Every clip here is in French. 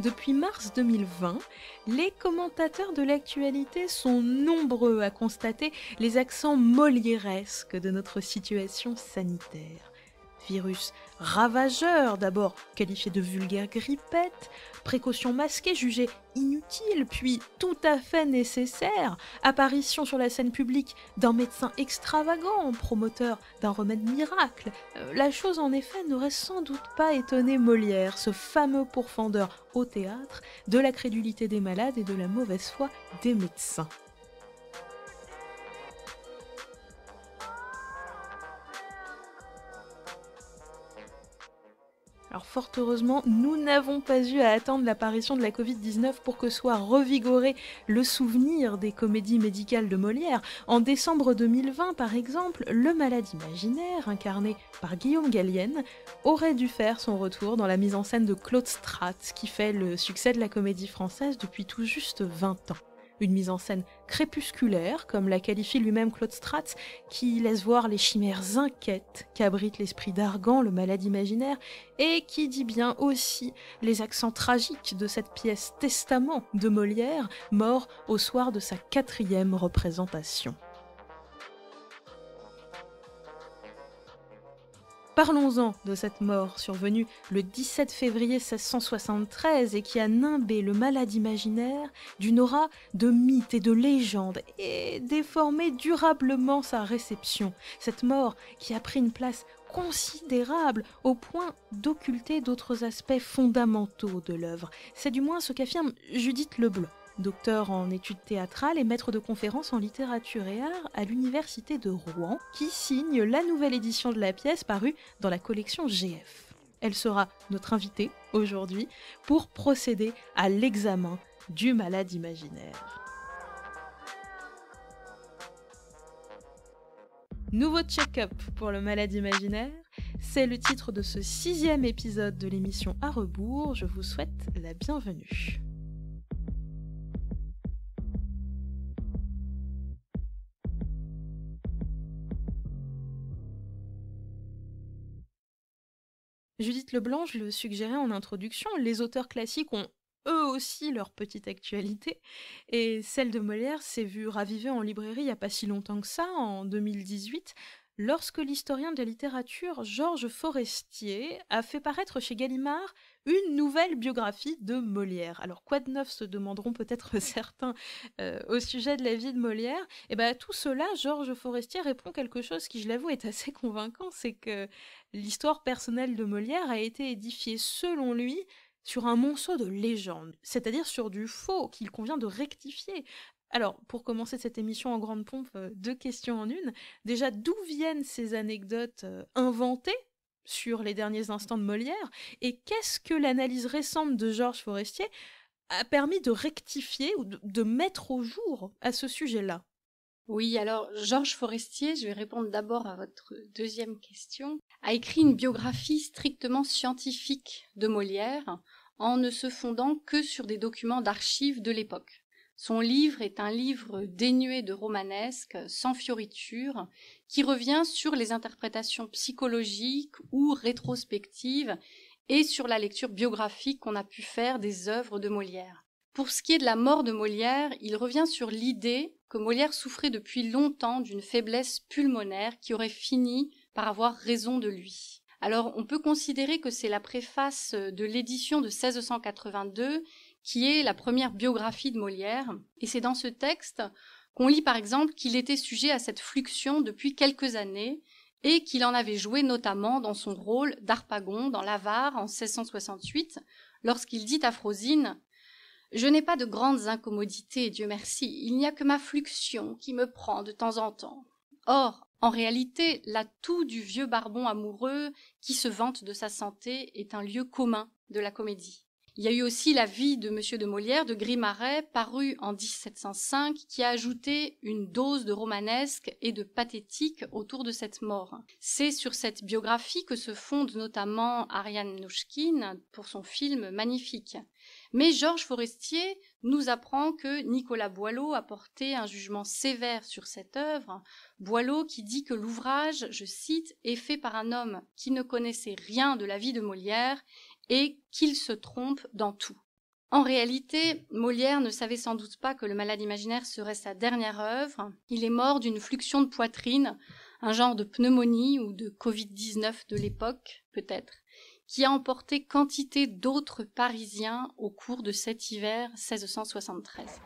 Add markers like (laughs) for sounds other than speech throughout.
Depuis mars 2020, les commentateurs de l'actualité sont nombreux à constater les accents molièresques de notre situation sanitaire virus ravageur, d'abord qualifié de vulgaire grippette, précaution masquée jugée inutile puis tout à fait nécessaire, apparition sur la scène publique d'un médecin extravagant, promoteur d'un remède miracle. Euh, la chose en effet n'aurait sans doute pas étonné Molière, ce fameux pourfendeur au théâtre de la crédulité des malades et de la mauvaise foi des médecins. Alors fort heureusement, nous n'avons pas eu à attendre l'apparition de la Covid-19 pour que soit revigoré le souvenir des comédies médicales de Molière. En décembre 2020, par exemple, Le Malade Imaginaire, incarné par Guillaume Gallienne, aurait dû faire son retour dans la mise en scène de Claude Stratt, qui fait le succès de la comédie française depuis tout juste 20 ans. Une mise en scène crépusculaire, comme la qualifie lui-même Claude Stratz, qui laisse voir les chimères inquiètes qu'abrite l'esprit d'Argan, le malade imaginaire, et qui dit bien aussi les accents tragiques de cette pièce Testament de Molière, mort au soir de sa quatrième représentation. Parlons-en de cette mort survenue le 17 février 1673 et qui a nimbé le malade imaginaire d'une aura de mythe et de légende et déformé durablement sa réception. Cette mort qui a pris une place considérable au point d'occulter d'autres aspects fondamentaux de l'œuvre. C'est du moins ce qu'affirme Judith Leblanc docteur en études théâtrales et maître de conférences en littérature et art à l'université de Rouen, qui signe la nouvelle édition de la pièce parue dans la collection GF. Elle sera notre invitée aujourd'hui pour procéder à l'examen du malade imaginaire. Nouveau check-up pour le malade imaginaire, c'est le titre de ce sixième épisode de l'émission À rebours. Je vous souhaite la bienvenue. Judith Leblanc, je le suggérais en introduction, les auteurs classiques ont eux aussi leur petite actualité, et celle de Molière s'est vue ravivée en librairie il n'y a pas si longtemps que ça, en 2018, lorsque l'historien de la littérature Georges Forestier a fait paraître chez Gallimard une nouvelle biographie de Molière. Alors quoi de neuf se demanderont peut-être (laughs) certains euh, au sujet de la vie de Molière Et eh bien à tout cela, Georges Forestier répond quelque chose qui, je l'avoue, est assez convaincant, c'est que l'histoire personnelle de Molière a été édifiée selon lui sur un monceau de légendes, c'est-à-dire sur du faux qu'il convient de rectifier alors, pour commencer cette émission en grande pompe, euh, deux questions en une. Déjà, d'où viennent ces anecdotes euh, inventées sur les derniers instants de Molière Et qu'est-ce que l'analyse récente de Georges Forestier a permis de rectifier ou de, mettre au jour à ce sujet-là oui, alors Georges Forestier, je vais répondre d'abord à votre deuxième question, a écrit une biographie strictement scientifique de Molière en ne se fondant que sur des documents d'archives de l'époque. Son livre est un livre dénué de romanesque, sans fioritures, qui revient sur les interprétations psychologiques ou rétrospectives et sur la lecture biographique qu'on a pu faire des œuvres de Molière. Pour ce qui est de la mort de Molière, il revient sur l'idée que Molière souffrait depuis longtemps d'une faiblesse pulmonaire qui aurait fini par avoir raison de lui. Alors on peut considérer que c'est la préface de l'édition de 1682 qui est la première biographie de Molière. Et c'est dans ce texte qu'on lit par exemple qu'il était sujet à cette fluxion depuis quelques années et qu'il en avait joué notamment dans son rôle d'Arpagon dans l'Avare en 1668, lorsqu'il dit à Frosine Je n'ai pas de grandes incommodités, Dieu merci, il n'y a que ma fluxion qui me prend de temps en temps. Or, en réalité, toux du vieux barbon amoureux qui se vante de sa santé est un lieu commun de la comédie. Il y a eu aussi la vie de Monsieur de Molière de Grimaret, paru en 1705, qui a ajouté une dose de romanesque et de pathétique autour de cette mort. C'est sur cette biographie que se fonde notamment Ariane Nouchkine pour son film Magnifique. Mais Georges Forestier nous apprend que Nicolas Boileau a porté un jugement sévère sur cette œuvre, Boileau qui dit que l'ouvrage, je cite, est fait par un homme qui ne connaissait rien de la vie de Molière et qu'il se trompe dans tout. En réalité, Molière ne savait sans doute pas que le malade imaginaire serait sa dernière œuvre. Il est mort d'une fluxion de poitrine, un genre de pneumonie ou de Covid-19 de l'époque, peut-être, qui a emporté quantité d'autres Parisiens au cours de cet hiver 1673.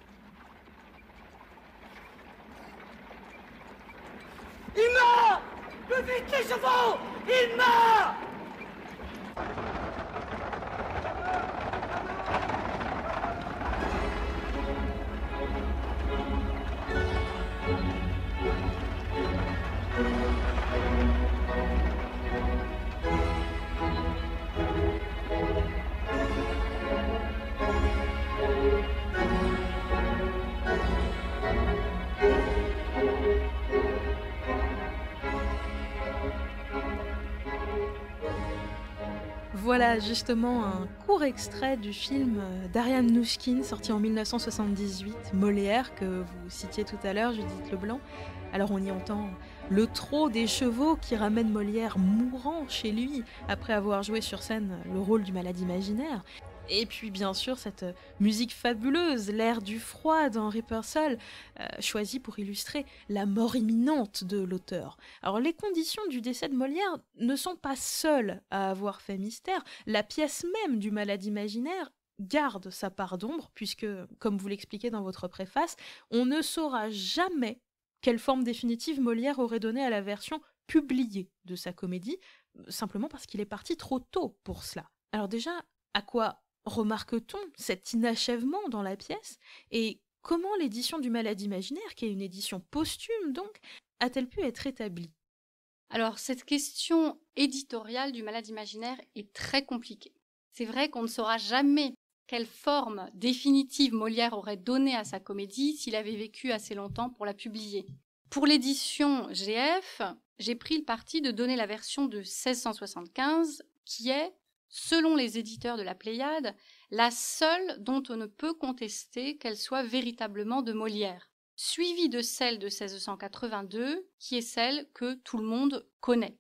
Il meurt Le chevaux Il meurt Voilà justement un court extrait du film d'Ariane Nouchkine sorti en 1978, Molière, que vous citiez tout à l'heure, Judith Leblanc. Alors on y entend le trot des chevaux qui ramène Molière mourant chez lui après avoir joué sur scène le rôle du malade imaginaire. Et puis bien sûr cette euh, musique fabuleuse, l'air du froid d'Henri Purcell, euh, choisi choisie pour illustrer la mort imminente de l'auteur. Alors les conditions du décès de Molière ne sont pas seules à avoir fait mystère, la pièce même du malade imaginaire garde sa part d'ombre puisque, comme vous l'expliquez dans votre préface, on ne saura jamais quelle forme définitive Molière aurait donnée à la version publiée de sa comédie, euh, simplement parce qu'il est parti trop tôt pour cela. Alors déjà, à quoi remarque-t-on cet inachèvement dans la pièce Et comment l'édition du Malade imaginaire, qui est une édition posthume donc, a-t-elle pu être établie Alors cette question éditoriale du Malade imaginaire est très compliquée. C'est vrai qu'on ne saura jamais quelle forme définitive Molière aurait donnée à sa comédie s'il avait vécu assez longtemps pour la publier. Pour l'édition GF, j'ai pris le parti de donner la version de 1675 qui est selon les éditeurs de la Pléiade, la seule dont on ne peut contester qu'elle soit véritablement de Molière, suivie de celle de 1682, qui est celle que tout le monde connaît.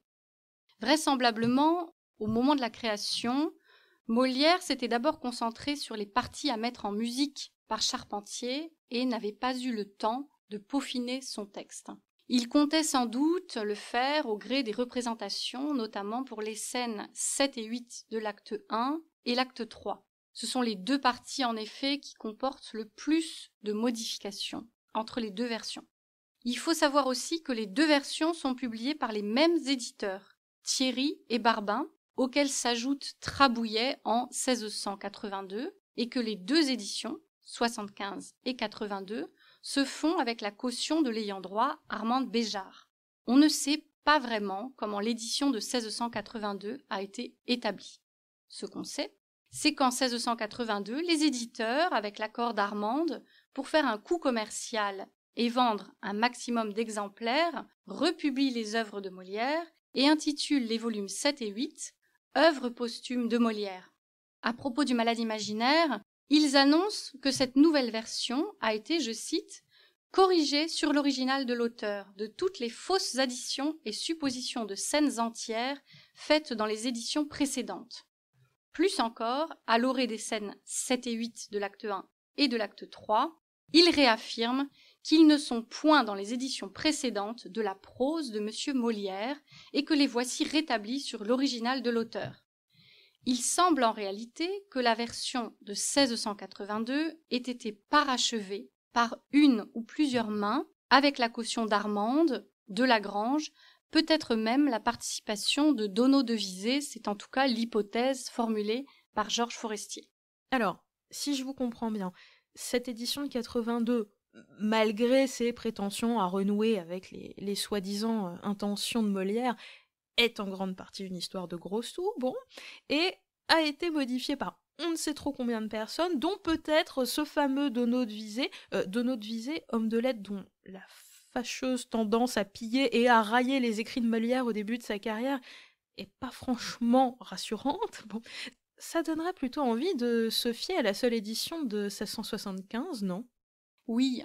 Vraisemblablement, au moment de la création, Molière s'était d'abord concentré sur les parties à mettre en musique par Charpentier et n'avait pas eu le temps de peaufiner son texte. Il comptait sans doute le faire au gré des représentations, notamment pour les scènes 7 et 8 de l'acte 1 et l'acte 3. Ce sont les deux parties en effet qui comportent le plus de modifications entre les deux versions. Il faut savoir aussi que les deux versions sont publiées par les mêmes éditeurs, Thierry et Barbin, auxquels s'ajoute Trabouillet en 1682, et que les deux éditions, 75 et 82, se font avec la caution de l'ayant droit Armande Béjart. On ne sait pas vraiment comment l'édition de 1682 a été établie. Ce qu'on sait, c'est qu'en 1682, les éditeurs, avec l'accord d'Armande, pour faire un coup commercial et vendre un maximum d'exemplaires, republient les œuvres de Molière et intitulent les volumes 7 et 8 Œuvres posthumes de Molière. À propos du malade imaginaire, ils annoncent que cette nouvelle version a été, je cite, corrigée sur l'original de l'auteur de toutes les fausses additions et suppositions de scènes entières faites dans les éditions précédentes. Plus encore, à l'orée des scènes 7 et 8 de l'acte 1 et de l'acte 3, ils réaffirment qu'ils ne sont point dans les éditions précédentes de la prose de M. Molière et que les voici rétablis sur l'original de l'auteur. Il semble en réalité que la version de 1682 ait été parachevée par une ou plusieurs mains avec la caution d'Armande, de Lagrange, peut-être même la participation de Donaud de Visé, c'est en tout cas l'hypothèse formulée par Georges Forestier. Alors, si je vous comprends bien, cette édition de 82, malgré ses prétentions à renouer avec les soi-disant euh, intentions de Molière, est en grande partie une histoire de gros sous, bon, et a été modifiée par on ne sait trop combien de personnes, dont peut-être ce fameux de Visé, euh, Visé, homme de lettres dont la fâcheuse tendance à piller et à railler les écrits de Molière au début de sa carrière est pas franchement rassurante. Bon, ça donnerait plutôt envie de se fier à la seule édition de 1675, non Oui.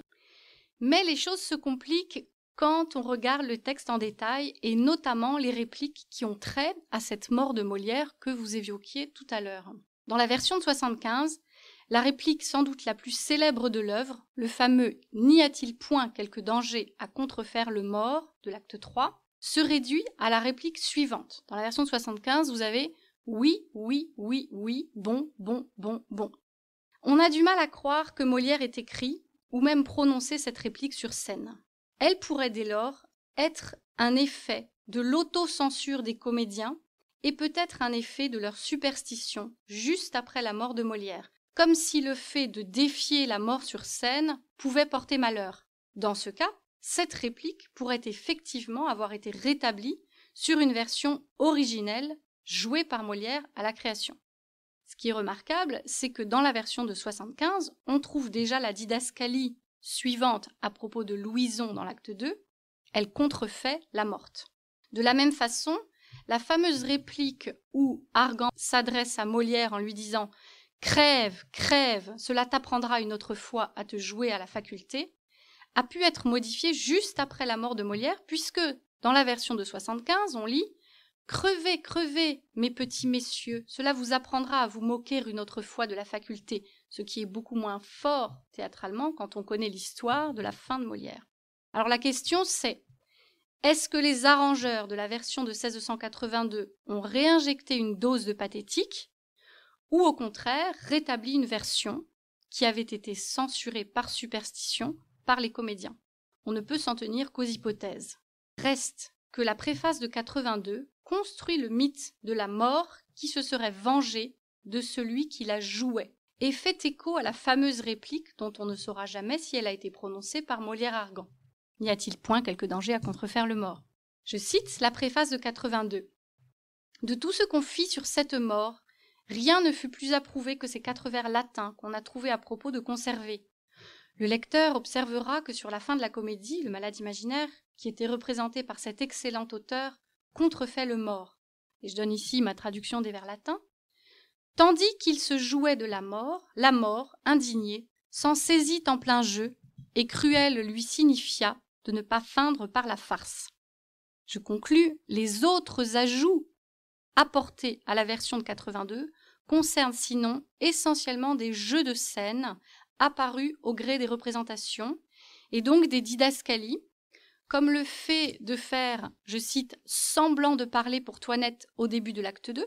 Mais les choses se compliquent quand on regarde le texte en détail et notamment les répliques qui ont trait à cette mort de Molière que vous évoquiez tout à l'heure. Dans la version de 75, la réplique sans doute la plus célèbre de l'œuvre, le fameux N'y a-t-il point quelque danger à contrefaire le mort de l'acte 3, se réduit à la réplique suivante. Dans la version de 75, vous avez Oui, oui, oui, oui, bon, bon, bon, bon. On a du mal à croire que Molière ait écrit ou même prononcé cette réplique sur scène. Elle pourrait dès lors être un effet de l'autocensure des comédiens et peut-être un effet de leur superstition juste après la mort de Molière, comme si le fait de défier la mort sur scène pouvait porter malheur. Dans ce cas, cette réplique pourrait effectivement avoir été rétablie sur une version originelle jouée par Molière à la création. Ce qui est remarquable, c'est que dans la version de 75, on trouve déjà la didascalie suivante à propos de Louison dans l'acte 2, elle contrefait la morte. De la même façon, la fameuse réplique où Argan s'adresse à Molière en lui disant Crève, crève, cela t'apprendra une autre fois à te jouer à la faculté, a pu être modifiée juste après la mort de Molière, puisque dans la version de 75, on lit Crevez, crevez, mes petits messieurs, cela vous apprendra à vous moquer une autre fois de la faculté ce qui est beaucoup moins fort théâtralement quand on connaît l'histoire de la fin de Molière. Alors la question c'est est-ce que les arrangeurs de la version de 1682 ont réinjecté une dose de pathétique ou au contraire rétabli une version qui avait été censurée par superstition par les comédiens On ne peut s'en tenir qu'aux hypothèses. Reste que la préface de 82 construit le mythe de la mort qui se serait vengée de celui qui la jouait et fait écho à la fameuse réplique dont on ne saura jamais si elle a été prononcée par Molière Argan. N'y a-t-il point quelque danger à contrefaire le mort Je cite la préface de 82. De tout ce qu'on fit sur cette mort, rien ne fut plus approuvé que ces quatre vers latins qu'on a trouvés à propos de conserver. Le lecteur observera que sur la fin de la comédie, le malade imaginaire, qui était représenté par cet excellent auteur, contrefait le mort. Et je donne ici ma traduction des vers latins. Tandis qu'il se jouait de la mort, la mort, indignée, s'en saisit en plein jeu, et Cruel lui signifia de ne pas feindre par la farce. Je conclus, les autres ajouts apportés à la version de 82 concernent sinon essentiellement des jeux de scène apparus au gré des représentations, et donc des didascalies, comme le fait de faire, je cite, semblant de parler pour Toinette au début de l'acte 2,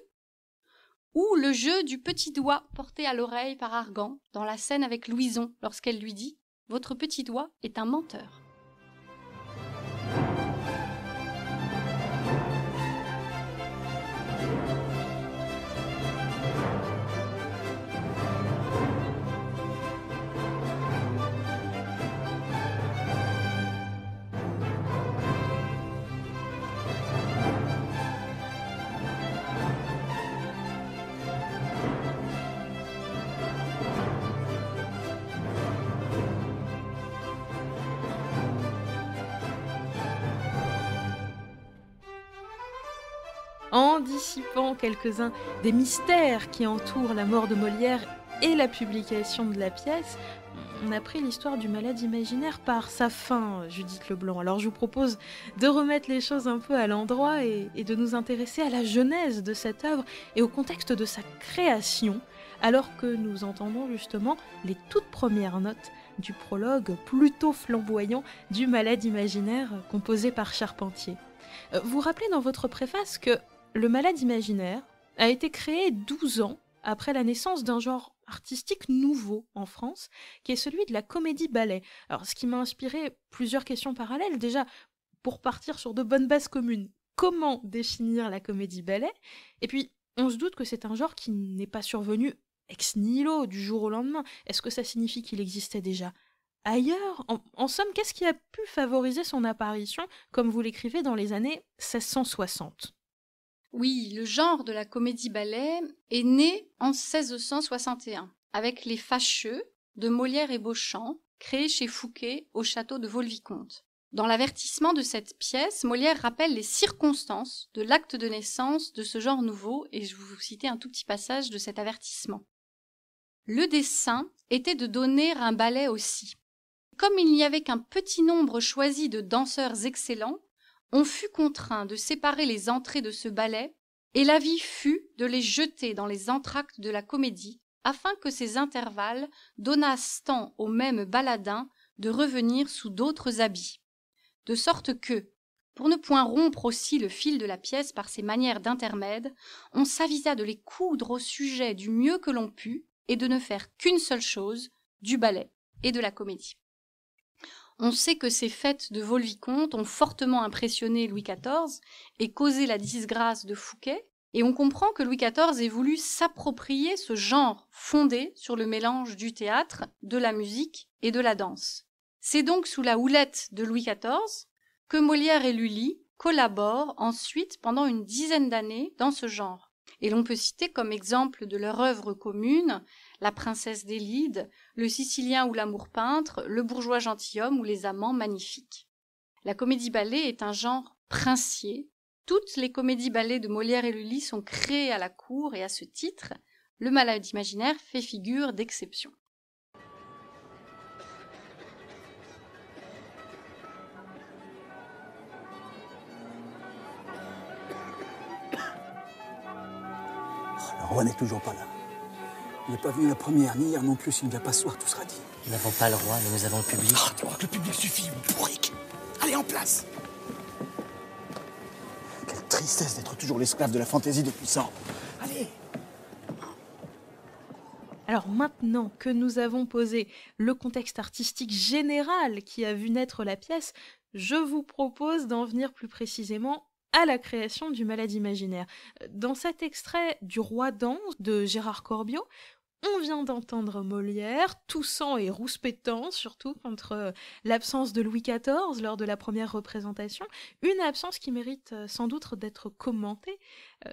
ou le jeu du petit doigt porté à l'oreille par Argan dans la scène avec Louison lorsqu'elle lui dit Votre petit doigt est un menteur. dissipant quelques-uns des mystères qui entourent la mort de Molière et la publication de la pièce, on a pris l'histoire du malade imaginaire par sa fin, Judith Leblanc. Alors je vous propose de remettre les choses un peu à l'endroit et, et, de nous intéresser à la genèse de cette œuvre et au contexte de sa création, alors que nous entendons justement les toutes premières notes du prologue plutôt flamboyant du malade imaginaire composé par Charpentier. Euh, vous rappelez dans votre préface que le malade imaginaire a été créé 12 ans après la naissance d'un genre artistique nouveau en France, qui est celui de la comédie-ballet. Alors, ce qui m'a inspiré plusieurs questions parallèles. Déjà, pour partir sur de bonnes bases communes, comment définir la comédie-ballet Et puis, on se doute que c'est un genre qui n'est pas survenu ex nihilo, du jour au lendemain. Est-ce que ça signifie qu'il existait déjà ailleurs en, en somme, qu'est-ce qui a pu favoriser son apparition, comme vous l'écrivez dans les années 1660 oui, le genre de la comédie-ballet est né en 1661 avec Les Fâcheux de Molière et Beauchamp, créés chez Fouquet au château de Volvicomte. Dans l'avertissement de cette pièce, Molière rappelle les circonstances de l'acte de naissance de ce genre nouveau, et je vais vous citer un tout petit passage de cet avertissement. Le dessin était de donner un ballet aussi. Comme il n'y avait qu'un petit nombre choisi de danseurs excellents, on fut contraint de séparer les entrées de ce ballet, et l'avis fut de les jeter dans les entr'actes de la comédie, afin que ces intervalles donnassent temps au même baladin de revenir sous d'autres habits. De sorte que, pour ne point rompre aussi le fil de la pièce par ces manières d'intermède, on s'avisa de les coudre au sujet du mieux que l'on put, et de ne faire qu'une seule chose, du ballet et de la comédie. On sait que ces fêtes de Volvicomte ont fortement impressionné Louis XIV et causé la disgrâce de Fouquet, et on comprend que Louis XIV ait voulu s'approprier ce genre fondé sur le mélange du théâtre, de la musique et de la danse. C'est donc sous la houlette de Louis XIV que Molière et Lully collaborent ensuite pendant une dizaine d'années dans ce genre. Et l'on peut citer comme exemple de leur œuvre commune la princesse d'élide, Le Sicilien ou l'amour peintre, Le bourgeois gentilhomme ou Les amants magnifiques. La comédie ballet est un genre princier. Toutes les comédies ballets de Molière et Lully sont créées à la cour et à ce titre, le malade imaginaire fait figure d'exception. on n'est toujours pas là. Il n'est pas venu la première, ni hier non plus. S'il ne vient pas ce soir, tout sera dit. Nous n'avons pas le roi, mais nous avons le public. Ah, le public suffit, bourrique Allez, en place Quelle tristesse d'être toujours l'esclave de la fantaisie des puissants. Allez alors maintenant que nous avons posé le contexte artistique général qui a vu naître la pièce, je vous propose d'en venir plus précisément à la création du malade imaginaire. Euh, dans cet extrait du Roi Danse de Gérard Corbiot, on vient d'entendre Molière, toussant et rouspétant, surtout contre euh, l'absence de Louis XIV lors de la première représentation, une absence qui mérite euh, sans doute d'être commentée.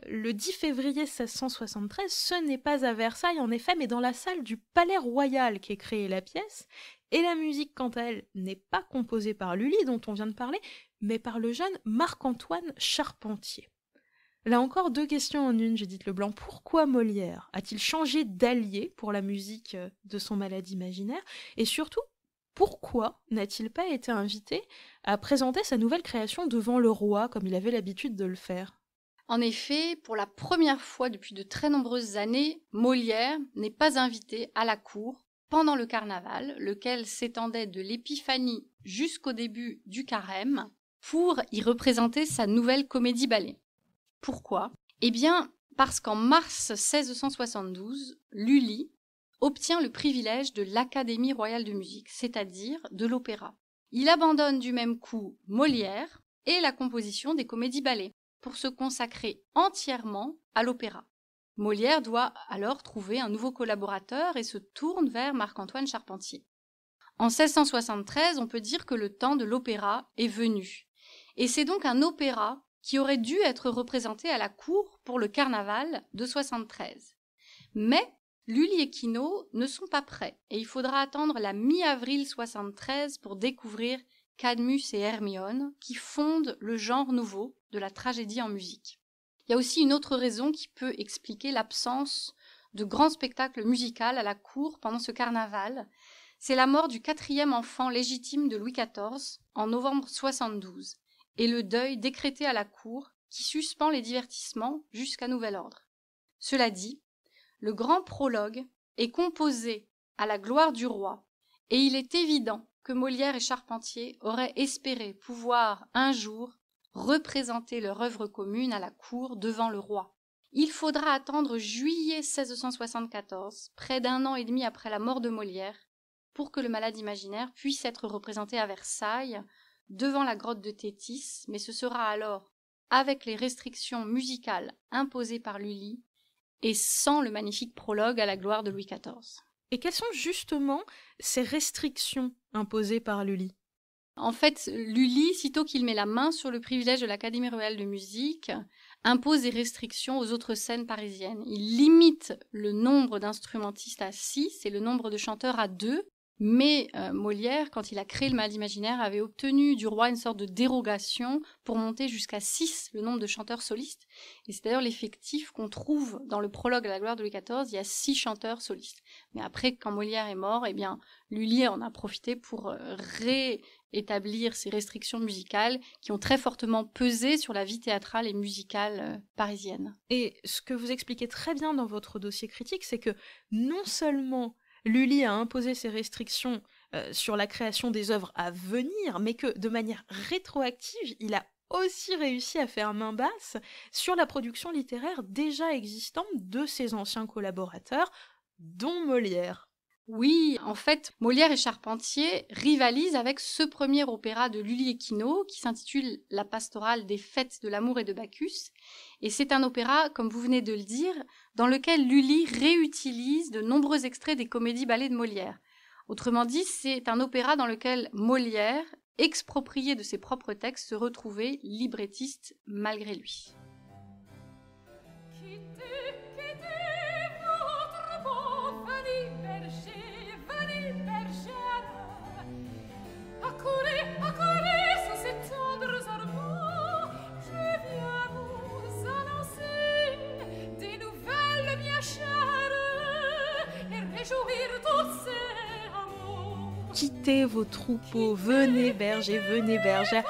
Le 10 février 1673, ce n'est pas à Versailles en effet, mais dans la salle du Palais Royal qu'est créée la pièce, et la musique, quant à elle, n'est pas composée par Lully, dont on vient de parler, mais par le jeune Marc-Antoine Charpentier. Là encore, deux questions en une, Judith Leblanc. Pourquoi Molière a-t-il changé d'allié pour la musique euh, de son malade imaginaire Et surtout, pourquoi n'a-t-il pas été invité à présenter sa nouvelle création devant le roi, comme il avait l'habitude de le faire en effet, pour la première fois depuis de très nombreuses années, Molière n'est pas invité à la cour pendant le carnaval, lequel s'étendait de l'épiphanie jusqu'au début du carême, pour y représenter sa nouvelle comédie ballet. Pourquoi Eh bien, parce qu'en mars 1672, Lully obtient le privilège de l'Académie royale de musique, c'est-à-dire de l'opéra. Il abandonne du même coup Molière et la composition des comédies ballets pour se consacrer entièrement à l'opéra. Molière doit alors trouver un nouveau collaborateur et se tourne vers Marc-Antoine Charpentier. En 1673, on peut dire que le temps de l'opéra est venu. Et c'est donc un opéra qui aurait dû être représenté à la cour pour le carnaval de 73. Mais Lully et Kino ne sont pas prêts et il faudra attendre la mi-avril 73 pour découvrir Cadmus et Hermione qui fondent le genre nouveau de la tragédie en musique. Il y a aussi une autre raison qui peut expliquer l'absence de grands spectacles musicaux à la cour pendant ce carnaval. C'est la mort du quatrième enfant légitime de Louis XIV en novembre 72 et le deuil décrété à la cour qui suspend les divertissements jusqu'à nouvel ordre. Cela dit, le grand prologue est composé à la gloire du roi, et il est évident que Molière et Charpentier auraient espéré pouvoir un jour représenter leur œuvre commune à la cour devant le roi. Il faudra attendre juillet 1674, près d'un an et demi après la mort de Molière, pour que le malade imaginaire puisse être représenté à Versailles devant la grotte de Tétis, mais ce sera alors avec les restrictions musicales imposées par Lully et sans le magnifique prologue à la gloire de Louis XIV. Et quelles sont justement ces restrictions imposées par Lully En fait, Lully, sitôt qu'il met la main sur le privilège de l'Académie royale de musique, impose des restrictions aux autres scènes parisiennes. Il limite le nombre d'instrumentistes à six et le nombre de chanteurs à deux. Mais euh, Molière, quand il a créé le mal imaginaire, avait obtenu du roi une sorte de dérogation pour monter jusqu'à 6 le nombre de chanteurs solistes. Et c'est d'ailleurs l'effectif qu'on trouve dans le prologue à la gloire de Louis XIV, il y a six chanteurs solistes. Mais après, quand Molière est mort, eh bien, Lully en a profité pour euh, réétablir ces restrictions musicales qui ont très fortement pesé sur la vie théâtrale et musicale euh, parisienne. Et ce que vous expliquez très bien dans votre dossier critique, c'est que non seulement Lully a imposé ses restrictions euh, sur la création des œuvres à venir, mais que de manière rétroactive, il a aussi réussi à faire main basse sur la production littéraire déjà existante de ses anciens collaborateurs, dont Molière. Oui, en fait, Molière et Charpentier rivalisent avec ce premier opéra de Lully et Quinault qui s'intitule La pastorale des fêtes de l'amour et de Bacchus et c'est un opéra, comme vous venez de le dire, dans lequel Lully réutilise de nombreux extraits des comédies-ballets de Molière. Autrement dit, c'est un opéra dans lequel Molière, exproprié de ses propres textes, se retrouvait librettiste malgré lui. vos troupeaux, venez berger, venez berger.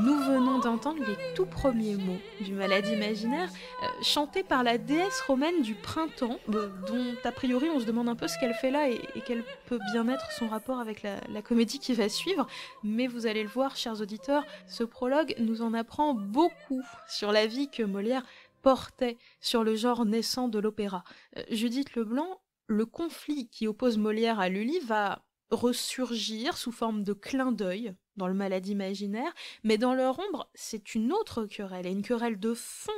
Nous venons d'entendre les tout premiers mots du malade imaginaire, euh, chanté par la déesse romaine du printemps, euh, dont a priori on se demande un peu ce qu'elle fait là et, quel peut bien être son rapport avec la, comédie qui va suivre. Mais vous allez le voir, chers auditeurs, ce prologue nous en apprend beaucoup sur la vie que Molière portait sur le genre naissant de l'opéra. Euh, Judith Leblanc, le conflit qui oppose Molière à Lully va ressurgir sous forme de clin d'œil dans le malade imaginaire, mais dans leur ombre, c'est une autre querelle, et une querelle de fond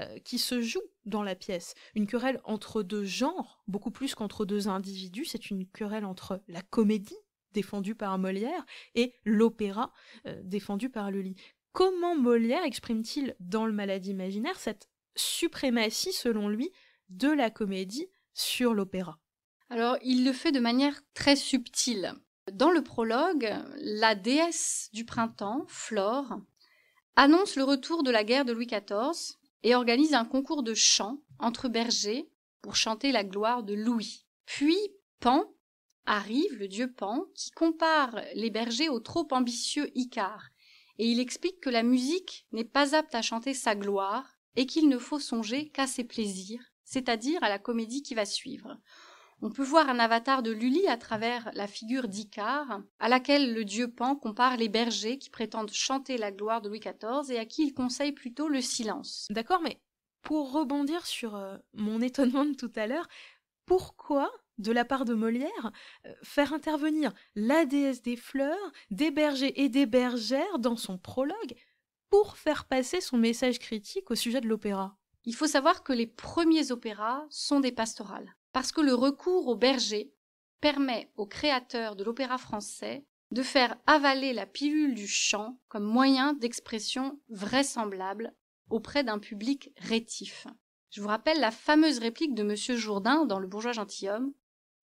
euh, qui se joue dans la pièce. Une querelle entre deux genres, beaucoup plus qu'entre deux individus, c'est une querelle entre la comédie, défendue par Molière, et l'opéra, euh, défendu par Lully. Comment Molière exprime-t-il dans le malade imaginaire cette suprématie, selon lui, de la comédie sur l'opéra alors, il le fait de manière très subtile. Dans le prologue, la déesse du printemps, Flore, annonce le retour de la guerre de Louis XIV et organise un concours de chants entre bergers pour chanter la gloire de Louis. Puis Pan arrive, le dieu Pan, qui compare les bergers au trop ambitieux Icare, et il explique que la musique n'est pas apte à chanter sa gloire et qu'il ne faut songer qu'à ses plaisirs, c'est-à-dire à la comédie qui va suivre. On peut voir un avatar de Lully à travers la figure d'Icare, à laquelle le dieu Pan compare les bergers qui prétendent chanter la gloire de Louis XIV et à qui il conseille plutôt le silence. D'accord, mais pour rebondir sur euh, mon étonnement de tout à l'heure, pourquoi de la part de Molière, euh, faire intervenir la déesse des fleurs, des bergers et des bergères dans son prologue pour faire passer son message critique au sujet de l'opéra. Il faut savoir que les premiers opéras sont des pastorales parce que le recours au berger permet aux créateurs de l'opéra français de faire avaler la pilule du chant comme moyen d'expression vraisemblable auprès d'un public rétif. Je vous rappelle la fameuse réplique de M. Jourdain dans Le Bourgeois Gentilhomme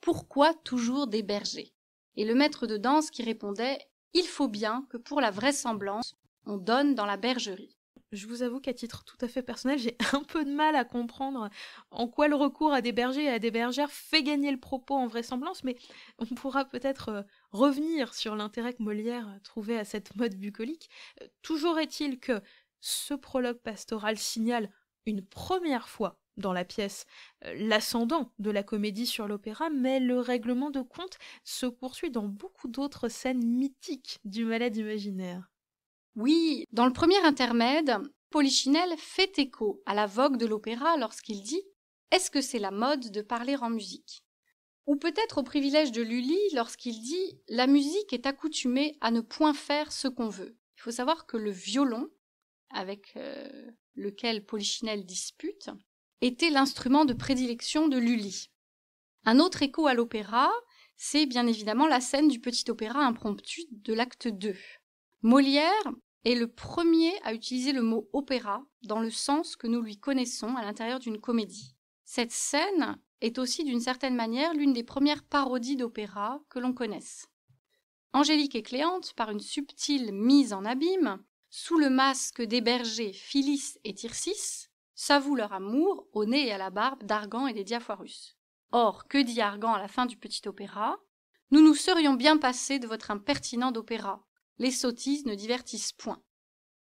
Pourquoi toujours des bergers Et le maître de danse qui répondait Il faut bien que pour la vraisemblance, on donne dans la bergerie je vous avoue qu'à titre tout à fait personnel, j'ai (laughs) un peu de mal à comprendre en quoi le recours à des bergers et à des bergères fait gagner le propos en vraisemblance, mais on pourra peut-être euh, revenir sur l'intérêt que Molière trouvait à cette mode bucolique. Euh, toujours est-il que ce prologue pastoral signale une première fois dans la pièce euh, l'ascendant de la comédie sur l'opéra, mais le règlement de compte se poursuit dans beaucoup d'autres scènes mythiques du malade imaginaire. Oui, dans le premier intermède, Polichinelle fait écho à la vogue de l'opéra lorsqu'il dit Est-ce que c'est la mode de parler en musique Ou peut-être au privilège de Lully lorsqu'il dit La musique est accoutumée à ne point faire ce qu'on veut. Il faut savoir que le violon, avec euh, lequel Polichinelle dispute, était l'instrument de prédilection de Lully. Un autre écho à l'opéra, c'est bien évidemment la scène du petit opéra impromptu de l'acte 2. Molière est le premier à utiliser le mot opéra dans le sens que nous lui connaissons à l'intérieur d'une comédie. Cette scène est aussi d'une certaine manière l'une des premières parodies d'opéra que l'on connaisse. Angélique et Cléante, par une subtile mise en abîme, sous le masque des bergers Phyllis et Tircis, s'avouent leur amour au nez et à la barbe d'Argan et des Diaphorus. Or, que dit Argan à la fin du petit opéra Nous nous serions bien passés de votre impertinent d'opéra les sottises ne divertissent point.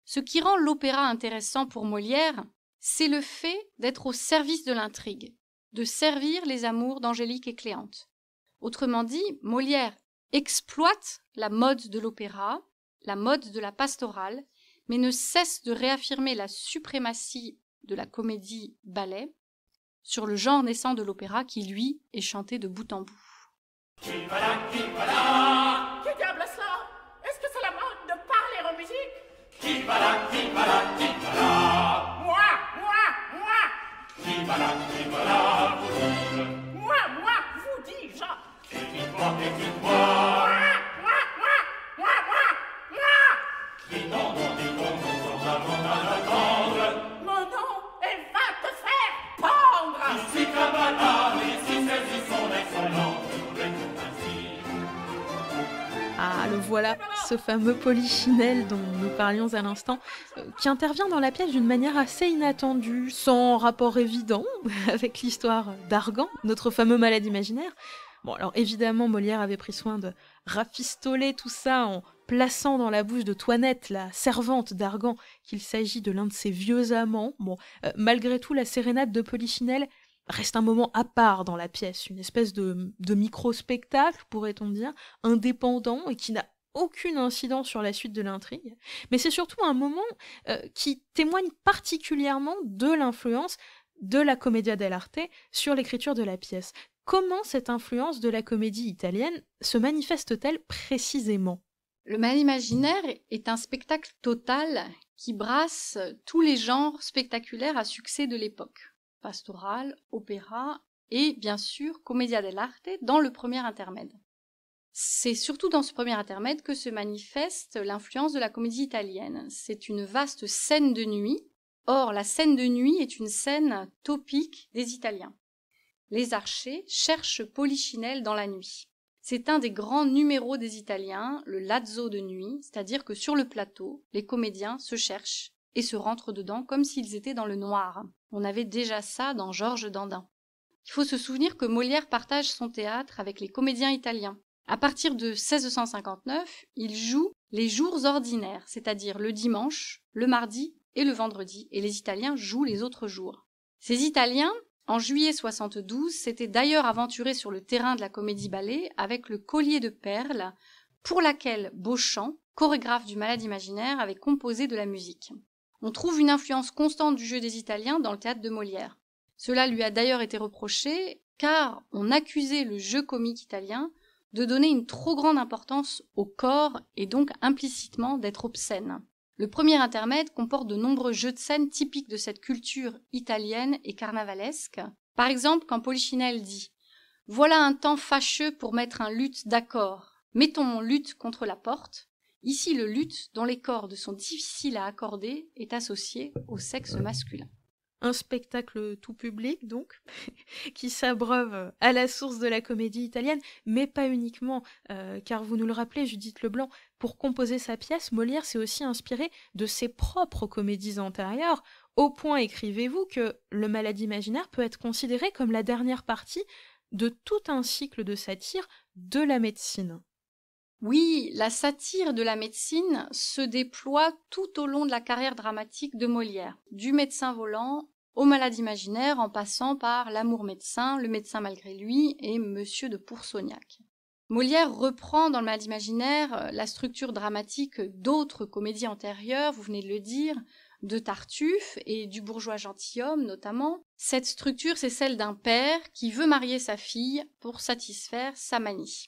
Ce qui rend l'opéra intéressant pour Molière, c'est le fait d'être au service de l'intrigue, de servir les amours d'Angélique et Cléante. Autrement dit, Molière exploite la mode de l'opéra, la mode de la pastorale, mais ne cesse de réaffirmer la suprématie de la comédie ballet sur le genre naissant de l'opéra qui, lui, est chanté de bout en bout. Que importa, que importa, que importa, que importa, que importa, que importa, que importa, Et importa, que importa, que voilà ce fameux polychinelle dont nous parlions à l'instant, euh, qui intervient dans la pièce d'une manière assez inattendue, sans rapport évident (laughs) avec l'histoire d'Argan, notre fameux malade imaginaire. Bon, alors évidemment, Molière avait pris soin de rafistoler tout ça en plaçant dans la bouche de Toinette, la servante d'Argan, qu'il s'agit de l'un de ses vieux amants. Bon, euh, malgré tout, la sérénade de Polichinelle reste un moment à part dans la pièce, une espèce de micro-spectacle, pourrait-on dire, indépendant et qui n'a aucune incidence sur la suite de l'intrigue, mais c'est surtout un moment euh, qui témoigne particulièrement de l'influence de la commedia dell'arte sur l'écriture de la pièce. Comment cette influence de la comédie italienne se manifeste-t-elle précisément Le mal imaginaire est un spectacle total qui brasse tous les genres spectaculaires à succès de l'époque pastoral, opéra et bien sûr commedia dell'arte dans le premier intermède. C'est surtout dans ce premier intermède que se manifeste l'influence de la comédie italienne. C'est une vaste scène de nuit. Or, la scène de nuit est une scène topique des Italiens. Les archers cherchent Polichinelle dans la nuit. C'est un des grands numéros des Italiens, le lazzo de nuit, c'est-à-dire que sur le plateau, les comédiens se cherchent et se rentrent dedans comme s'ils étaient dans le noir. On avait déjà ça dans Georges Dandin. Il faut se souvenir que Molière partage son théâtre avec les comédiens italiens. À partir de 1659, il joue les jours ordinaires, c'est-à-dire le dimanche, le mardi et le vendredi, et les Italiens jouent les autres jours. Ces Italiens, en juillet 72, s'étaient d'ailleurs aventurés sur le terrain de la comédie-ballet avec le collier de perles, pour laquelle Beauchamp, chorégraphe du Malade imaginaire, avait composé de la musique. On trouve une influence constante du jeu des Italiens dans le théâtre de Molière. Cela lui a d'ailleurs été reproché, car on accusait le jeu comique italien de donner une trop grande importance au corps et donc implicitement d'être obscène. Le premier intermède comporte de nombreux jeux de scène typiques de cette culture italienne et carnavalesque. Par exemple, quand Polichinelle dit Voilà un temps fâcheux pour mettre un lutte d'accord. Mettons mon lutte contre la porte. Ici, le lutte, dont les cordes sont difficiles à accorder, est associé au sexe masculin un spectacle tout public, donc, (laughs) qui s'abreuve à la source de la comédie italienne, mais pas uniquement, euh, car vous nous le rappelez, Judith Leblanc, pour composer sa pièce, Molière s'est aussi inspiré de ses propres comédies antérieures, au point, écrivez-vous, que Le Malade imaginaire peut être considéré comme la dernière partie de tout un cycle de satire de la médecine. Oui, la satire de la médecine se déploie tout au long de la carrière dramatique de Molière, du médecin volant au malade imaginaire en passant par l'amour médecin, le médecin malgré lui et Monsieur de Poursognac. Molière reprend dans le malade imaginaire euh, la structure dramatique d'autres comédies antérieures, vous venez de le dire, de Tartuffe et du bourgeois gentilhomme notamment. Cette structure, c'est celle d'un père qui veut marier sa fille pour satisfaire sa manie.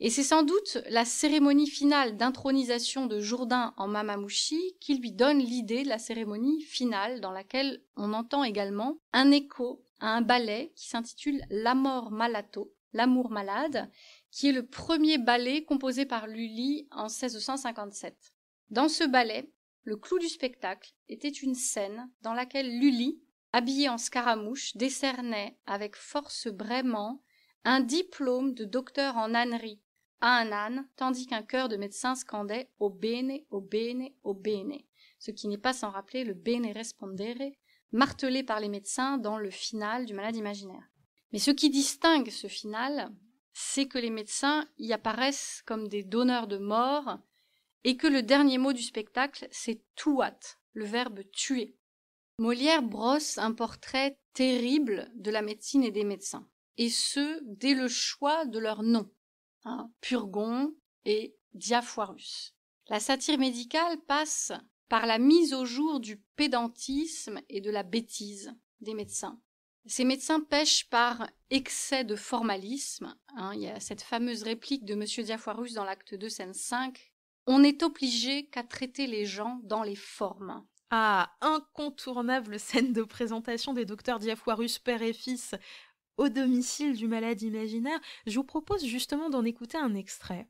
Et c'est sans doute la cérémonie finale d'intronisation de Jourdain en Mamamouchi qui lui donne l'idée de la cérémonie finale dans laquelle on entend également un écho à un ballet qui s'intitule L'amour malato, l'amour malade, qui est le premier ballet composé par Lully en 1657. Dans ce ballet, le clou du spectacle était une scène dans laquelle Lully, habillé en scaramouche, décernait avec force braiment un diplôme de docteur en ânerie à un âne, tandis qu'un chœur de médecins scandait au oh bene, au oh bene, au oh bene, ce qui n'est pas sans rappeler le bene respondere, martelé par les médecins dans le final du malade imaginaire. Mais ce qui distingue ce final, c'est que les médecins y apparaissent comme des donneurs de mort et que le dernier mot du spectacle, c'est tuat, le verbe tuer. Molière brosse un portrait terrible de la médecine et des médecins, et ce, dès le choix de leur nom. Hein, Purgon et Diafoirus. La satire médicale passe par la mise au jour du pédantisme et de la bêtise des médecins. Ces médecins pêchent par excès de formalisme. Hein, il y a cette fameuse réplique de M. Diafoirus dans l'acte 2, scène 5. On n'est obligé qu'à traiter les gens dans les formes. Ah, incontournable scène de présentation des docteurs Diafoirus père et fils au domicile du malade imaginaire, je vous propose justement d'en écouter un extrait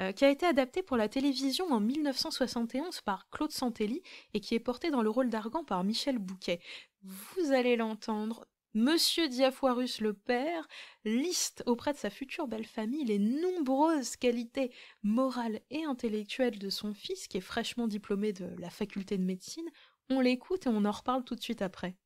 euh, qui a été adapté pour la télévision en 1971 par Claude Santelli et qui est porté dans le rôle d'Argan par Michel Bouquet. Vous allez l'entendre, Monsieur Diafoirus le père liste auprès de sa future belle famille les nombreuses qualités morales et intellectuelles de son fils, qui est fraîchement diplômé de la faculté de médecine. On l'écoute et on en reparle tout de suite après.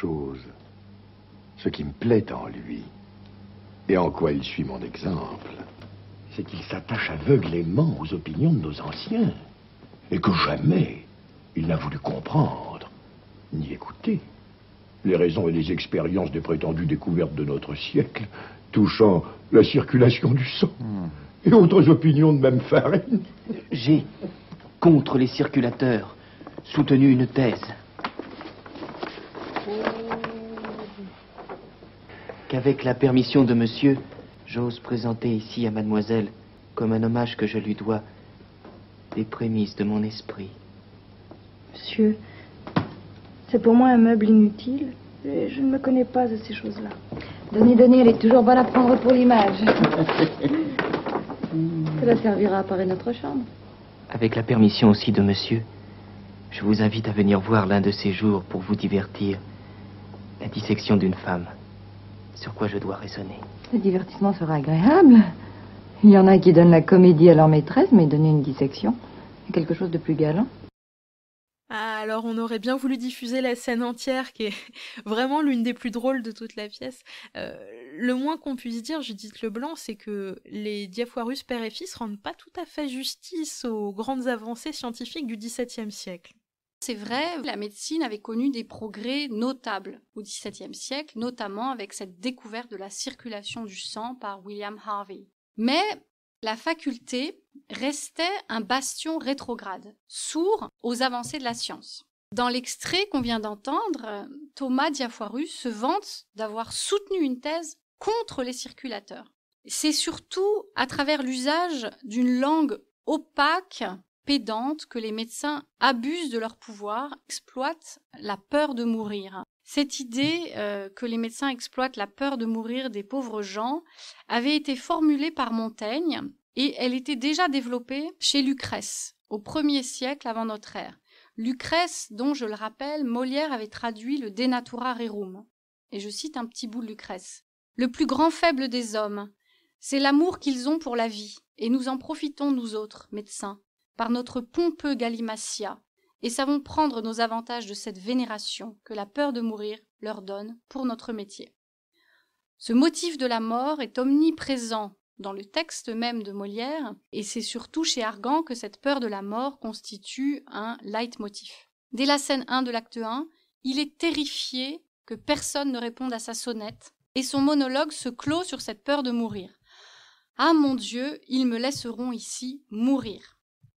chose, ce qui me plaît en lui, et en quoi il suit mon exemple, c'est qu'il s'attache aveuglément aux opinions de nos anciens, et que jamais il n'a voulu comprendre, ni écouter. Les raisons et les expériences des prétendues découvertes de notre siècle touchant la circulation du sang et autres opinions de même farine. J'ai, contre les circulateurs, soutenu une thèse. Avec la permission de monsieur, j'ose présenter ici à mademoiselle, comme un hommage que je lui dois, des prémices de mon esprit. Monsieur, c'est pour moi un meuble inutile. Et je ne me connais pas à ces choses-là. donner Denis, elle est toujours bonne à prendre pour l'image. (laughs) Cela servira à parer notre chambre. Avec la permission aussi de monsieur, je vous invite à venir voir l'un de ces jours pour vous divertir. La dissection d'une femme sur quoi je dois raisonner. Le divertissement sera agréable. Il y en a qui donnent la comédie à leur maîtresse, mais donner une dissection, quelque chose de plus galant. Ah, alors on aurait bien voulu diffuser la scène entière, qui est (laughs) vraiment l'une des plus drôles de toute la pièce. Euh, le moins qu'on puisse dire, Judith Leblanc, c'est que les diafoirus père et fils rendent pas tout à fait justice aux grandes avancées scientifiques du XVIIe siècle. C'est vrai, la médecine avait connu des progrès notables au XVIIe siècle, notamment avec cette découverte de la circulation du sang par William Harvey. Mais la faculté restait un bastion rétrograde, sourd aux avancées de la science. Dans l'extrait qu'on vient d'entendre, Thomas Diafoirus se vante d'avoir soutenu une thèse contre les circulateurs. C'est surtout à travers l'usage d'une langue opaque pédante que les médecins abusent de leur pouvoir, exploitent la peur de mourir. Cette idée euh, que les médecins exploitent la peur de mourir des pauvres gens avait été formulée par Montaigne et elle était déjà développée chez Lucrèce au premier siècle avant notre ère. Lucrèce, dont je le rappelle, Molière avait traduit le De Natura Rerum. Et je cite un petit bout de Lucrèce. Le plus grand faible des hommes, c'est l'amour qu'ils ont pour la vie, et nous en profitons, nous autres, médecins par notre pompeux Galimatia, et savons prendre nos avantages de cette vénération que la peur de mourir leur donne pour notre métier. Ce motif de la mort est omniprésent dans le texte même de Molière, et c'est surtout chez Argan que cette peur de la mort constitue un leitmotiv. Dès la scène 1 de l'acte 1, il est terrifié que personne ne réponde à sa sonnette, et son monologue se clôt sur cette peur de mourir. Ah mon Dieu, ils me laisseront ici mourir.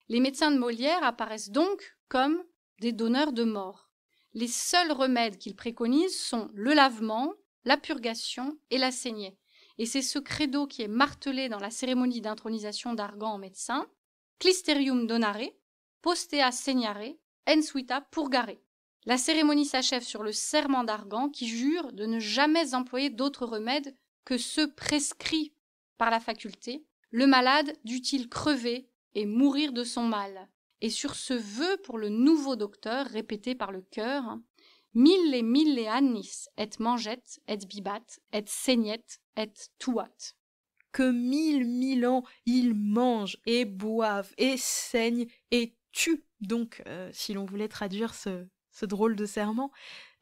Les médecins de Molière apparaissent donc comme des donneurs de mort. Les seuls remèdes qu'ils préconisent sont le lavement, la purgation et la saignée. Et c'est ce credo qui est martelé dans la cérémonie d'intronisation d'Argan en médecin Clisterium donare, postea saignare, ensuita purgare. La cérémonie s'achève sur le serment d'Argan qui jure de ne jamais employer d'autres remèdes que ceux prescrits par la faculté, le malade dut-il crever et mourir de son mal. Et sur ce vœu pour le nouveau docteur répété par le cœur, mille et mille annis et mangette et bibat et saignette et tuat. Que mille mille ans ils mangent et boivent et saignent et tuent, donc, euh, si l'on voulait traduire ce, drôle de serment.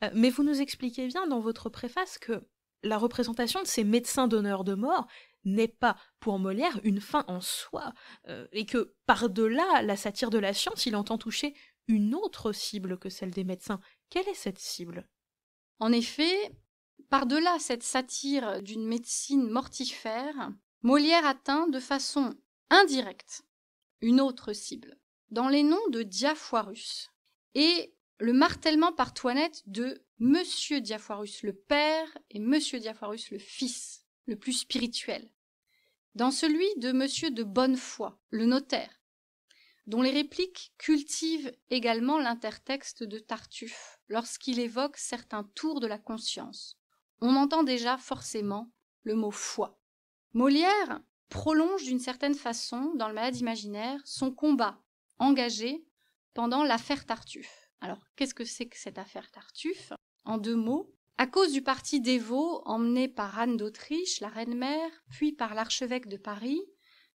Euh, mais vous nous expliquez bien dans votre préface que la représentation de ces médecins d'honneur de mort, n'est pas pour Molière une fin en soi, euh, et que par-delà la satire de la science, il entend toucher une autre cible que celle des médecins. Quelle est cette cible En effet, par-delà cette satire d'une médecine mortifère, Molière atteint de façon indirecte une autre cible, dans les noms de Diafoirus et le martèlement par Toinette de Monsieur Diafoirus le père et Monsieur Diafoirus le fils, le plus spirituel dans celui de Monsieur de Bonnefoy, le notaire, dont les répliques cultivent également l'intertexte de Tartuffe lorsqu'il évoque certains tours de la conscience. On entend déjà forcément le mot foi. Molière prolonge d'une certaine façon, dans le malade imaginaire, son combat engagé pendant l'affaire Tartuffe. Alors, qu'est-ce que c'est que cette affaire Tartuffe En deux mots, à cause du parti dévot emmené par Anne d'Autriche, la reine-mère, puis par l'archevêque de Paris,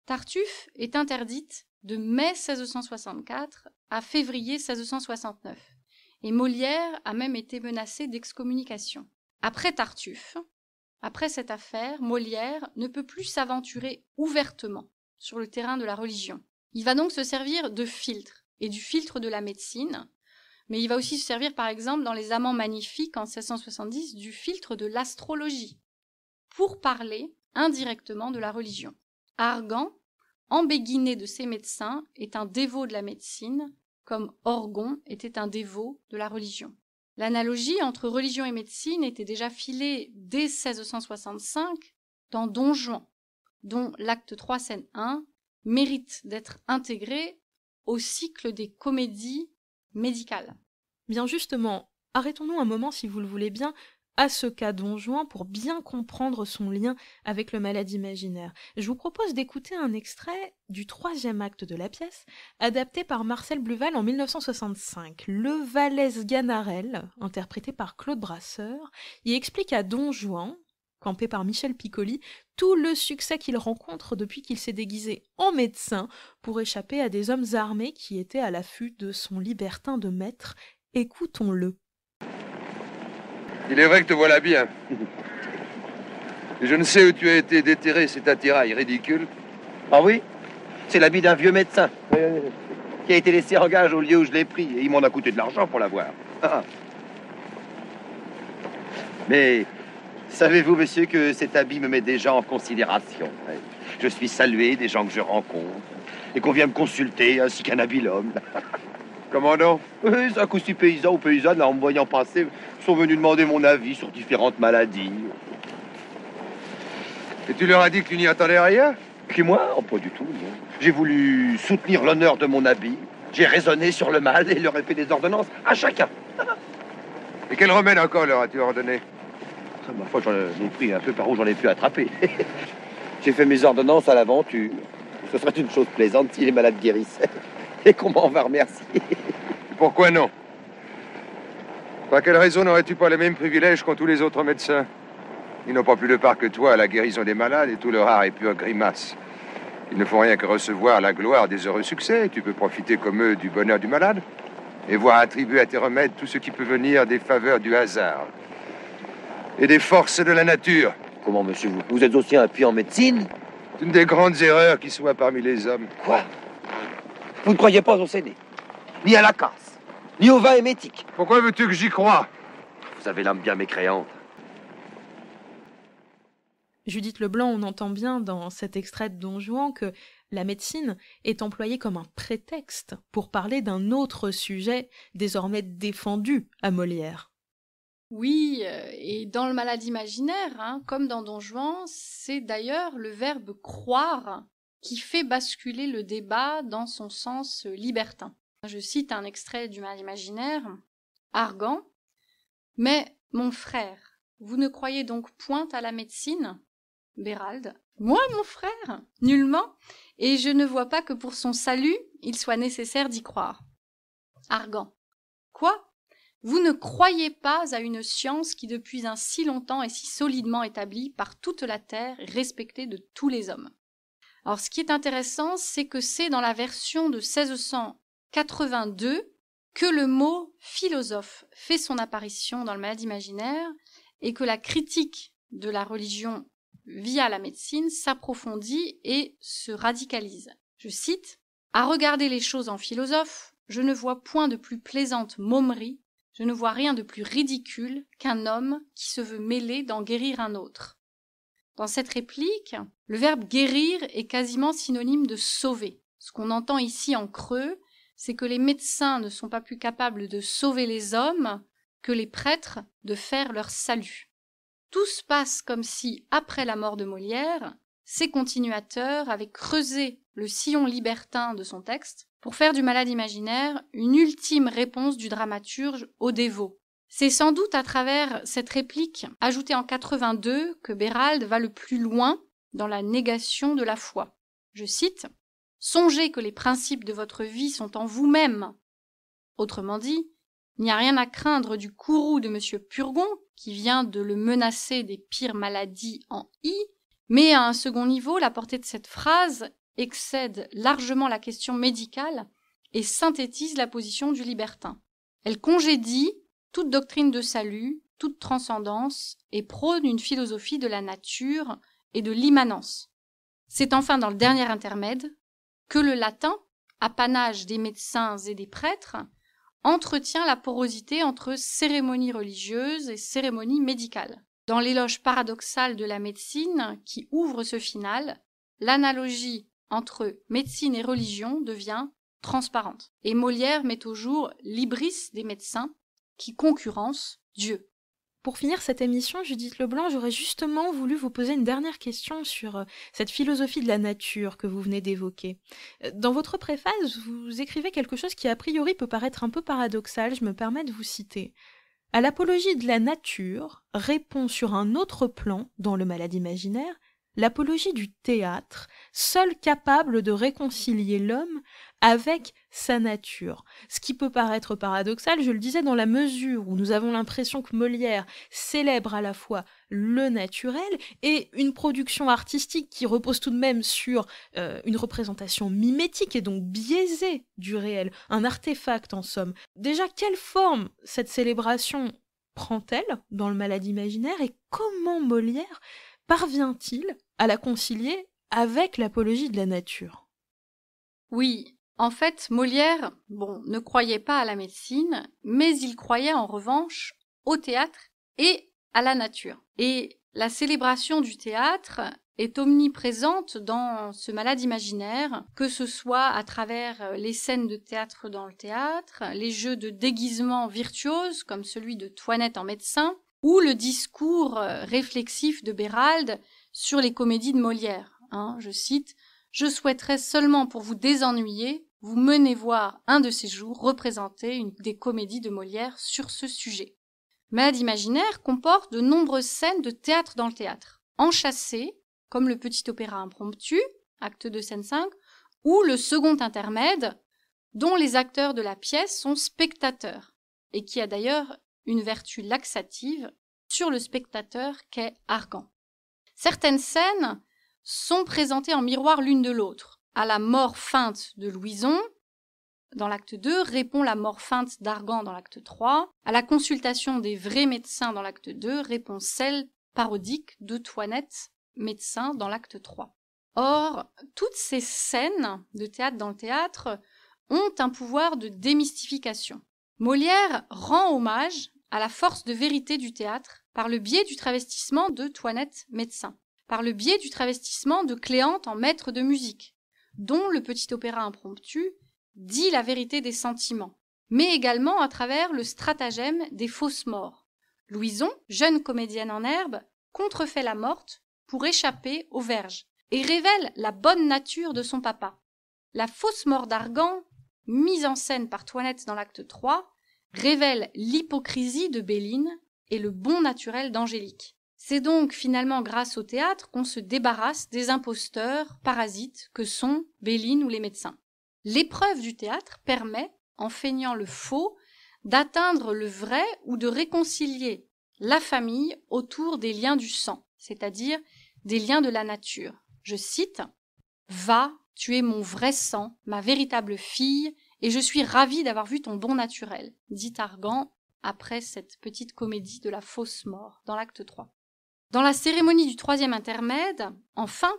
Tartuffe est interdite de mai 1664 à février 1669, et Molière a même été menacé d'excommunication. Après Tartuffe, après cette affaire, Molière ne peut plus s'aventurer ouvertement sur le terrain de la religion. Il va donc se servir de filtre, et du filtre de la médecine, mais il va aussi se servir, par exemple, dans Les Amants Magnifiques en 1670, du filtre de l'astrologie pour parler indirectement de la religion. Argan, embéguiné de ses médecins, est un dévot de la médecine, comme Orgon était un dévot de la religion. L'analogie entre religion et médecine était déjà filée dès 1665 dans Don Juan, dont l'acte 3 scène 1 mérite d'être intégré au cycle des comédies médicales. Bien justement, arrêtons-nous un moment, si vous le voulez bien, à ce cas Don Juan pour bien comprendre son lien avec le malade imaginaire. Je vous propose d'écouter un extrait du troisième acte de la pièce, adapté par Marcel Bluval en 1965. Le Valais Ganarelle, interprété par Claude Brasseur, y explique à Don Juan, campé par Michel Piccoli, tout le succès qu'il rencontre depuis qu'il s'est déguisé en médecin pour échapper à des hommes armés qui étaient à l'affût de son libertin de maître Écoutons-le. Il est vrai que te voilà bien. Je ne sais où tu as été déterré cet attirail ridicule. Ah oui C'est l'habit d'un vieux médecin qui a été laissé en gage au lieu où je l'ai pris. Et il m'en a coûté de l'argent pour l'avoir. Ah. Mais savez-vous, monsieur, que cet habit me met déjà en considération Je suis salué des gens que je rencontre et qu'on vient me consulter, ainsi qu'un habile homme. (laughs) Commandant, les six paysans ou paysannes, en me voyant passer, sont venus demander mon avis sur différentes maladies. Et tu leur as dit que tu n'y attendais rien Qui moi oh, Pas du tout, J'ai voulu soutenir l'honneur de mon habit. J'ai raisonné sur le mal et leur ai fait des ordonnances à chacun. et quel remède encore leur as-tu ordonné Ça, ah, ma foi, j'en ai pris un peu par où j'en ai pu attraper. (laughs) J'ai fait mes ordonnances à l'aventure. Ce serait une chose plaisante si les malades guérissaient et qu'on m'en va remercier. Pourquoi non Par quelle raison n'aurais-tu pas les mêmes privilèges qu'ont tous les autres médecins Ils n'ont pas plus de part que toi à la guérison des malades et tout leur art est pure grimace. Ils ne font rien que recevoir la gloire des heureux succès. Tu peux profiter comme eux du bonheur du malade et voir attribuer à tes remèdes tout ce qui peut venir des faveurs du hasard et des forces de la nature. Comment, monsieur, vous, vous êtes aussi un puits en médecine C'est une des grandes erreurs qui soit parmi les hommes. Quoi vous ne croyez pas aux CD, ni à la casse, ni au vin émétique. Pourquoi veux-tu que j'y croie Vous avez l'âme bien mécréante. Judith Leblanc, on entend bien dans cet extrait de Don Juan que la médecine est employée comme un prétexte pour parler d'un autre sujet désormais défendu à Molière. Oui, euh, et dans le malade imaginaire, hein, comme dans Don Juan, c'est d'ailleurs le verbe croire qui fait basculer le débat dans son sens libertin. Je cite un extrait du mal imaginaire, Argan. Mais, mon frère, vous ne croyez donc point à la médecine Bérald. Moi, mon frère Nullement, et je ne vois pas que pour son salut, il soit nécessaire d'y croire. Argan. Quoi Vous ne croyez pas à une science qui depuis un si longtemps est si solidement établie par toute la terre respectée de tous les hommes. Alors ce qui est intéressant, c'est que c'est dans la version de 1682 que le mot philosophe fait son apparition dans le malade imaginaire et que la critique de la religion via la médecine s'approfondit et se radicalise. Je cite À regarder les choses en philosophe, je ne vois point de plus plaisante momerie, je ne vois rien de plus ridicule qu'un homme qui se veut mêler d'en guérir un autre. Dans cette réplique, le verbe guérir est quasiment synonyme de sauver. Ce qu'on entend ici en creux, c'est que les médecins ne sont pas plus capables de sauver les hommes que les prêtres de faire leur salut. Tout se passe comme si, après la mort de Molière, ses continuateurs avaient creusé le sillon libertin de son texte pour faire du malade imaginaire une ultime réponse du dramaturge au dévot, c'est sans doute à travers cette réplique ajoutée en 82 que Bérald va le plus loin dans la négation de la foi. Je cite Songez que les principes de votre vie sont en vous-même. Autrement dit, il n'y a rien à craindre du courroux de M. Purgon, qui vient de le menacer des pires maladies en I, mais à un second niveau, la portée de cette phrase excède largement la question médicale et synthétise la position du libertin. Elle congédie toute doctrine de salut, toute transcendance est prône une philosophie de la nature et de l'immanence. C'est enfin dans le dernier intermède que le latin, apanage des médecins et des prêtres, entretient la porosité entre cérémonie religieuse et cérémonie médicale. Dans l'éloge paradoxal de la médecine qui ouvre ce final, l'analogie entre médecine et religion devient transparente. Et Molière met au jour l'ibris des médecins qui concurrence Dieu. Pour finir cette émission, Judith Leblanc, j'aurais justement voulu vous poser une dernière question sur euh, cette philosophie de la nature que vous venez d'évoquer. Euh, dans votre préface, vous écrivez quelque chose qui a priori peut paraître un peu paradoxal, je me permets de vous citer. À l'apologie de la nature répond sur un autre plan, dans le malade imaginaire, l'apologie du théâtre, seul capable de réconcilier l'homme avec sa nature. Ce qui peut paraître paradoxal, je le disais, dans la mesure où nous avons l'impression que Molière célèbre à la fois le naturel et une production artistique qui repose tout de même sur euh, une représentation mimétique et donc biaisée du réel, un artefact en somme. Déjà, quelle forme cette célébration prend-elle dans le malade imaginaire et comment Molière parvient-il à la concilier avec l'apologie de la nature Oui, en fait, Molière, bon, ne croyait pas à la médecine, mais il croyait en revanche au théâtre et à la nature. Et la célébration du théâtre est omniprésente dans ce malade imaginaire, que ce soit à travers euh, les scènes de théâtre dans le théâtre, les jeux de déguisement virtuoses comme celui de Toinette en médecin, ou le discours euh, réflexif de Bérald sur les comédies de Molière. Hein, je cite Je souhaiterais seulement pour vous désennuyer vous mener voir un de ces jours représenter une des comédies de Molière sur ce sujet. Mad imaginaire comporte de nombreuses scènes de théâtre dans le théâtre. enchassées, comme le petit opéra impromptu, acte 2 scène 5, ou le second intermède, dont les acteurs de la pièce sont spectateurs, et qui a d'ailleurs une vertu laxative sur le spectateur qu'est Argan. Certaines scènes sont présentées en miroir l'une de l'autre. À la mort feinte de Louison, dans l'acte 2, répond la mort feinte d'Argan dans l'acte 3. À la consultation des vrais médecins dans l'acte 2, répond celle parodique de Toinette, médecin, dans l'acte 3. Or, toutes ces scènes de théâtre dans le théâtre ont un pouvoir de démystification. Molière rend hommage à la force de vérité du théâtre par le biais du travestissement de Toinette médecin, par le biais du travestissement de Cléante en maître de musique, dont le petit opéra impromptu dit la vérité des sentiments, mais également à travers le stratagème des fausses morts. Louison, jeune comédienne en herbe, contrefait la morte pour échapper aux verges et révèle la bonne nature de son papa. La fausse mort d'Argan mise en scène par Toinette dans l'acte 3, révèle l'hypocrisie de Béline et le bon naturel d'Angélique. C'est donc finalement grâce au théâtre qu'on se débarrasse des imposteurs parasites que sont Béline ou les médecins. L'épreuve du théâtre permet, en feignant le faux, d'atteindre le vrai ou de réconcilier la famille autour des liens du sang, c'est-à-dire des liens de la nature. Je cite Va, tu es mon vrai sang, ma véritable fille, et je suis ravie d'avoir vu ton bon naturel, dit Argan après cette petite comédie de la fausse mort dans l'acte 3. Dans la cérémonie du troisième intermède, enfin,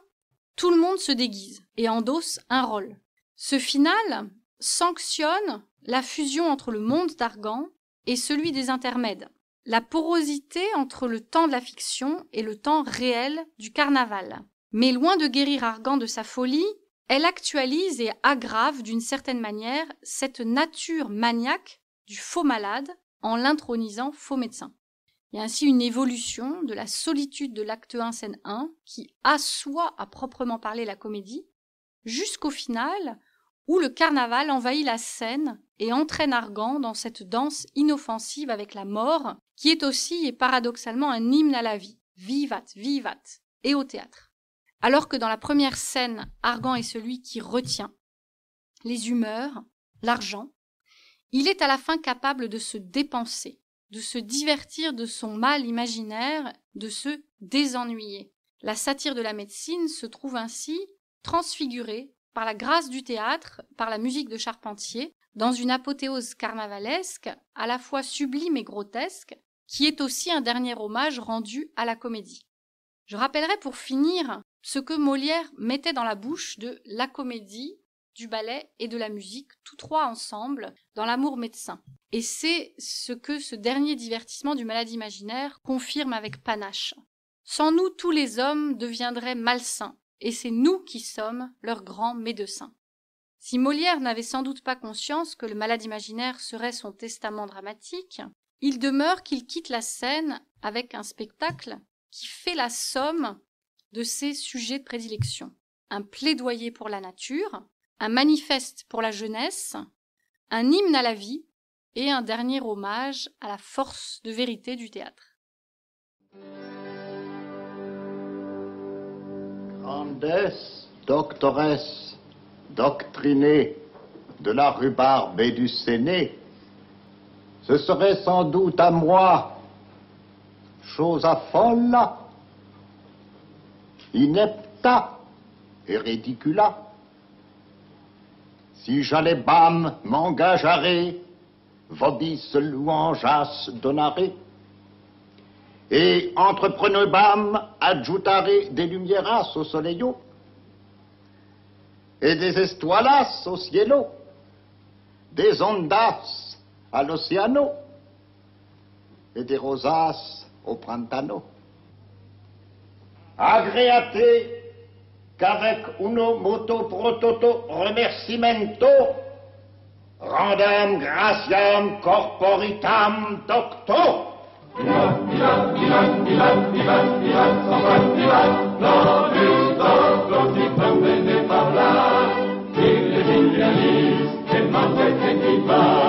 tout le monde se déguise et endosse un rôle. Ce final sanctionne la fusion entre le monde d'Argan et celui des intermèdes, la porosité entre le temps de la fiction et le temps réel du carnaval. Mais loin de guérir Argan de sa folie, elle actualise et aggrave d'une certaine manière cette nature maniaque du faux malade en l'intronisant faux médecin. Il y a ainsi une évolution de la solitude de l'acte 1 scène 1 qui assoit à proprement parler la comédie jusqu'au final où le carnaval envahit la scène et entraîne Argan dans cette danse inoffensive avec la mort qui est aussi et paradoxalement un hymne à la vie, vivat, vivat, et au théâtre. Alors que dans la première scène, Argan est celui qui retient les humeurs, l'argent, il est à la fin capable de se dépenser, de se divertir de son mal imaginaire, de se désennuyer. La satire de la médecine se trouve ainsi transfigurée par la grâce du théâtre, par la musique de Charpentier, dans une apothéose carnavalesque, à la fois sublime et grotesque, qui est aussi un dernier hommage rendu à la comédie. Je rappellerai pour finir ce que Molière mettait dans la bouche de la comédie, du ballet et de la musique, tous trois ensemble, dans l'amour médecin. Et c'est ce que ce dernier divertissement du malade imaginaire confirme avec panache. Sans nous, tous les hommes deviendraient malsains, et c'est nous qui sommes leurs grands médecins. Si Molière n'avait sans doute pas conscience que le malade imaginaire serait son testament dramatique, il demeure qu'il quitte la scène avec un spectacle qui fait la somme de ses sujets de prédilection. Un plaidoyer pour la nature, un manifeste pour la jeunesse, un hymne à la vie et un dernier hommage à la force de vérité du théâtre. Grandes doctoresse, doctrinée de la rhubarbe et du séné, ce serait sans doute à moi chose à inepta et ridicula. Si j'allais bam, m'engagerai, vobis louangas donare, et entrepreneur bam, des lumiéras au soleil, et des estoilas au cielo, des ondas à l'océano, et des rosas au printano agréate qu'avec uno moto prototo remercimento rendam gratiam corporitam docto. Vivat, vivat, vivat, vivat, vivat, vivat, vivat, vivat, nobis docti pomene il qui le et mante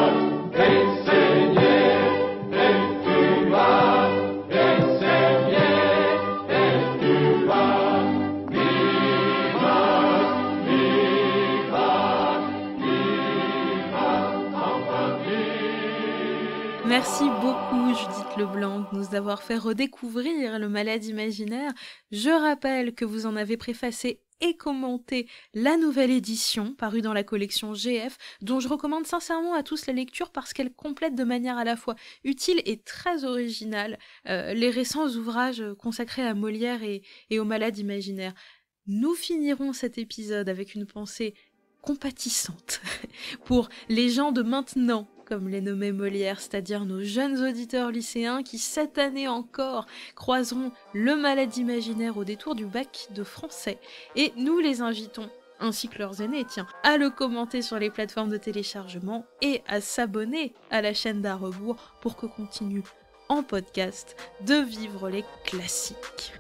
Merci beaucoup Judith Leblanc de nous avoir fait redécouvrir le malade imaginaire. Je rappelle que vous en avez préfacé et commenté la nouvelle édition parue dans la collection GF, dont je recommande sincèrement à tous la lecture parce qu'elle complète de manière à la fois utile et très originale euh, les récents ouvrages consacrés à Molière et, au Malade Imaginaire. Nous finirons cet épisode avec une pensée compatissante (laughs) pour les gens de maintenant comme les nommait Molière, c'est-à-dire nos jeunes auditeurs lycéens qui, cette année encore, croiseront le malade imaginaire au détour du bac de français. Et nous les invitons ainsi que leurs aînés, tiens, à le commenter sur les plateformes de téléchargement et à s'abonner à la chaîne d'Arrebourg pour que continue en podcast de vivre les classiques.